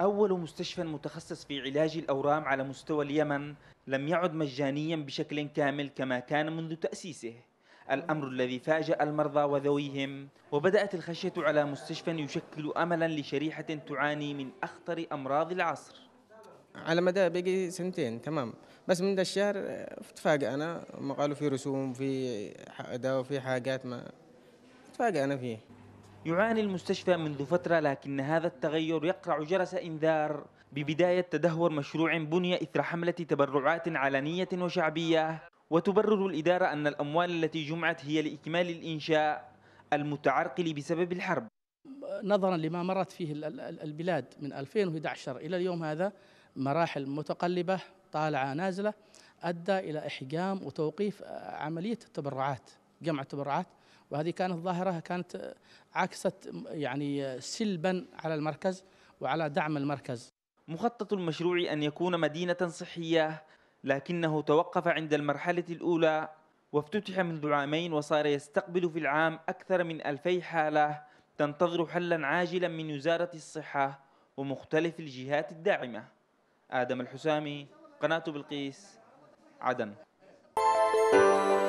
أول مستشفى متخصص في علاج الأورام على مستوى اليمن لم يعد مجانيا بشكل كامل كما كان منذ تأسيسه الأمر الذي فاجأ المرضى وذويهم وبدأت الخشية على مستشفى يشكل أملا لشريحة تعاني من أخطر أمراض العصر على مدى بقي سنتين تمام بس من ذا الشهر اتفاجئ أنا ما قالوا في رسوم في دواء في حاجات ما اتفاجئ أنا فيه يعاني المستشفى منذ فترة لكن هذا التغير يقرع جرس إنذار ببداية تدهور مشروع بني إثر حملة تبرعات علنية وشعبية وتبرر الإدارة أن الأموال التي جمعت هي لإكمال الإنشاء المتعرقل بسبب الحرب نظرا لما مرت فيه البلاد من 2011 إلى اليوم هذا مراحل متقلبة طالعة نازلة أدى إلى إحجام وتوقيف عملية التبرعات جمع التبرعات وهذه كانت ظاهرة كانت عكست يعني سلبا على المركز وعلى دعم المركز مخطط المشروع أن يكون مدينة صحية لكنه توقف عند المرحلة الأولى وافتتح منذ عامين وصار يستقبل في العام أكثر من ألفي حالة تنتظر حلا عاجلا من وزارة الصحة ومختلف الجهات الداعمة آدم الحسامي قناة بلقيس عدن